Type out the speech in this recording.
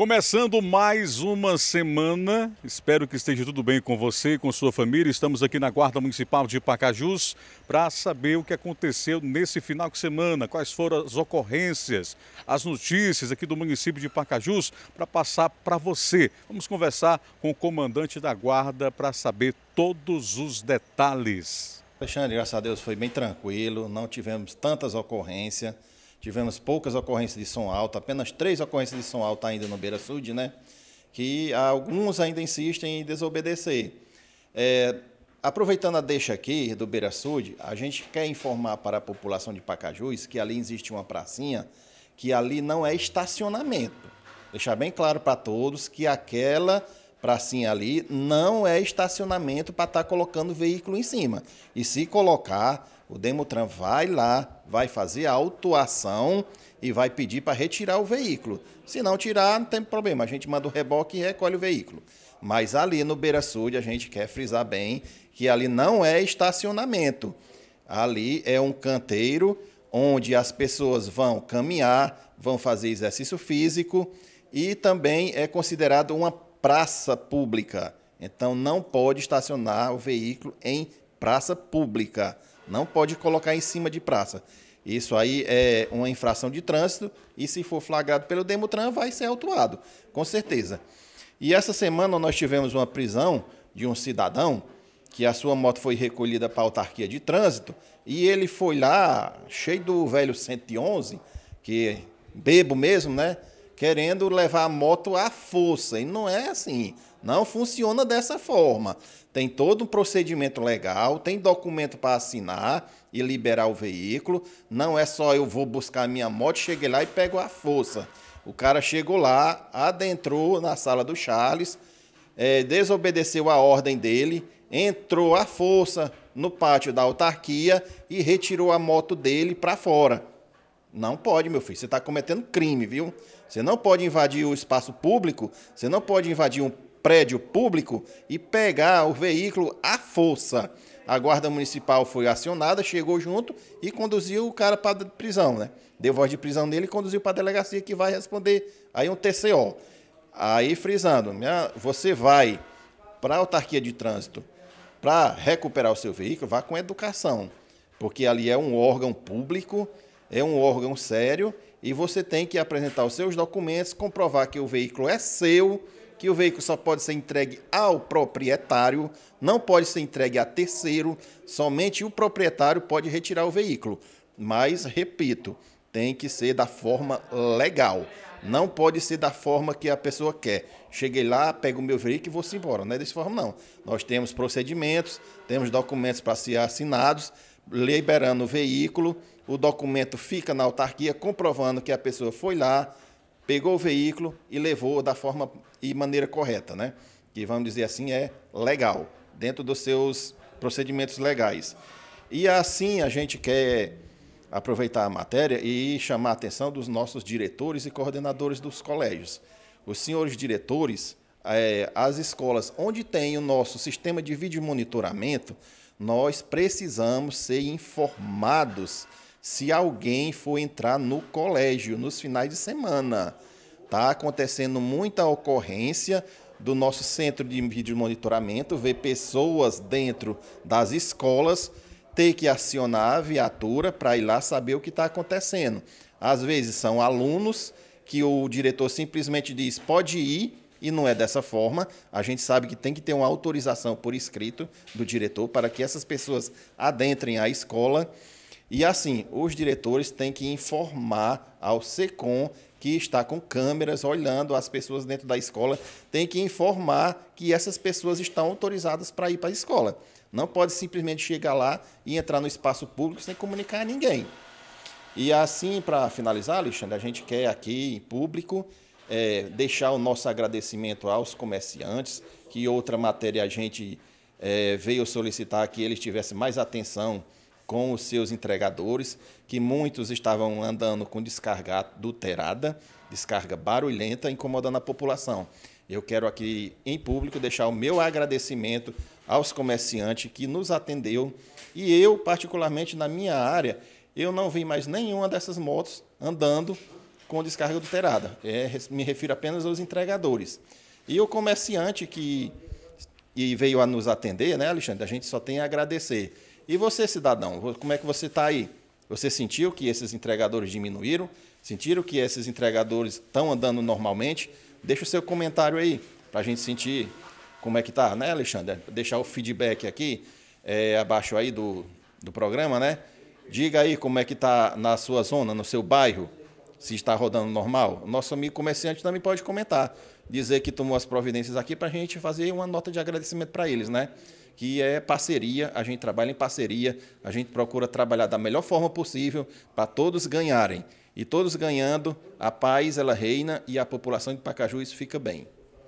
Começando mais uma semana, espero que esteja tudo bem com você e com sua família. Estamos aqui na Guarda Municipal de Pacajus para saber o que aconteceu nesse final de semana, quais foram as ocorrências, as notícias aqui do município de Pacajus para passar para você. Vamos conversar com o comandante da Guarda para saber todos os detalhes. Alexandre, graças a Deus foi bem tranquilo, não tivemos tantas ocorrências. Tivemos poucas ocorrências de som alto, apenas três ocorrências de som alto ainda no Beira sul né? que alguns ainda insistem em desobedecer. É, aproveitando a deixa aqui do Beira sul a gente quer informar para a população de Pacajus que ali existe uma pracinha que ali não é estacionamento. Deixar bem claro para todos que aquela pracinha ali não é estacionamento para estar tá colocando veículo em cima. E se colocar, o Demutran vai lá, vai fazer a autuação e vai pedir para retirar o veículo. Se não tirar, não tem problema, a gente manda o reboque e recolhe o veículo. Mas ali no Beira Sul, a gente quer frisar bem que ali não é estacionamento. Ali é um canteiro onde as pessoas vão caminhar, vão fazer exercício físico e também é considerado uma praça pública. Então não pode estacionar o veículo em praça pública. Não pode colocar em cima de praça. Isso aí é uma infração de trânsito e se for flagrado pelo Demutran vai ser autuado, com certeza. E essa semana nós tivemos uma prisão de um cidadão que a sua moto foi recolhida para a autarquia de trânsito e ele foi lá cheio do velho 111, que bebo mesmo, né? Querendo levar a moto à força. E não é assim. Não funciona dessa forma. Tem todo um procedimento legal, tem documento para assinar e liberar o veículo. Não é só eu vou buscar minha moto, cheguei lá e pego a força. O cara chegou lá, adentrou na sala do Charles, é, desobedeceu a ordem dele, entrou à força no pátio da autarquia e retirou a moto dele para fora. Não pode, meu filho. Você está cometendo crime, viu? Você não pode invadir o espaço público, você não pode invadir um prédio público e pegar o veículo à força. A guarda municipal foi acionada, chegou junto e conduziu o cara para prisão, né? Deu voz de prisão nele e conduziu para a delegacia que vai responder aí um TCO. Aí frisando, minha, você vai para a autarquia de trânsito para recuperar o seu veículo, vá com educação, porque ali é um órgão público, é um órgão sério e você tem que apresentar os seus documentos, comprovar que o veículo é seu, que o veículo só pode ser entregue ao proprietário, não pode ser entregue a terceiro, somente o proprietário pode retirar o veículo. Mas, repito, tem que ser da forma legal. Não pode ser da forma que a pessoa quer. Cheguei lá, pego o meu veículo e vou-se embora. Não é dessa forma, não. Nós temos procedimentos, temos documentos para ser assinados, liberando o veículo, o documento fica na autarquia comprovando que a pessoa foi lá, pegou o veículo e levou da forma e maneira correta, né? Que vamos dizer assim é legal, dentro dos seus procedimentos legais. E assim a gente quer aproveitar a matéria e chamar a atenção dos nossos diretores e coordenadores dos colégios. Os senhores diretores, é, as escolas onde tem o nosso sistema de vídeo monitoramento, nós precisamos ser informados se alguém for entrar no colégio nos finais de semana. Está acontecendo muita ocorrência do nosso centro de vídeo monitoramento, ver pessoas dentro das escolas ter que acionar a viatura para ir lá saber o que está acontecendo. Às vezes são alunos que o diretor simplesmente diz pode ir e não é dessa forma. A gente sabe que tem que ter uma autorização por escrito do diretor para que essas pessoas adentrem a escola. E assim, os diretores têm que informar ao SECOM que está com câmeras olhando as pessoas dentro da escola, tem que informar que essas pessoas estão autorizadas para ir para a escola. Não pode simplesmente chegar lá e entrar no espaço público sem comunicar a ninguém. E assim, para finalizar, Alexandre, a gente quer aqui em público é, deixar o nosso agradecimento aos comerciantes, que outra matéria a gente é, veio solicitar que eles tivessem mais atenção com os seus entregadores, que muitos estavam andando com descarga adulterada, descarga barulhenta, incomodando a população. Eu quero aqui, em público, deixar o meu agradecimento aos comerciantes que nos atendeu. E eu, particularmente na minha área, eu não vi mais nenhuma dessas motos andando com descarga adulterada. É, me refiro apenas aos entregadores. E o comerciante que e veio a nos atender, né, Alexandre? A gente só tem a agradecer e você, cidadão, como é que você está aí? Você sentiu que esses entregadores diminuíram? Sentiram que esses entregadores estão andando normalmente? Deixa o seu comentário aí, para a gente sentir como é que está, né, Alexandre? Deixar o feedback aqui, é, abaixo aí do, do programa, né? Diga aí como é que está na sua zona, no seu bairro, se está rodando normal. Nosso amigo comerciante também pode comentar, dizer que tomou as providências aqui para a gente fazer uma nota de agradecimento para eles, né? que é parceria, a gente trabalha em parceria, a gente procura trabalhar da melhor forma possível para todos ganharem. E todos ganhando, a paz ela reina e a população de Pacajus fica bem.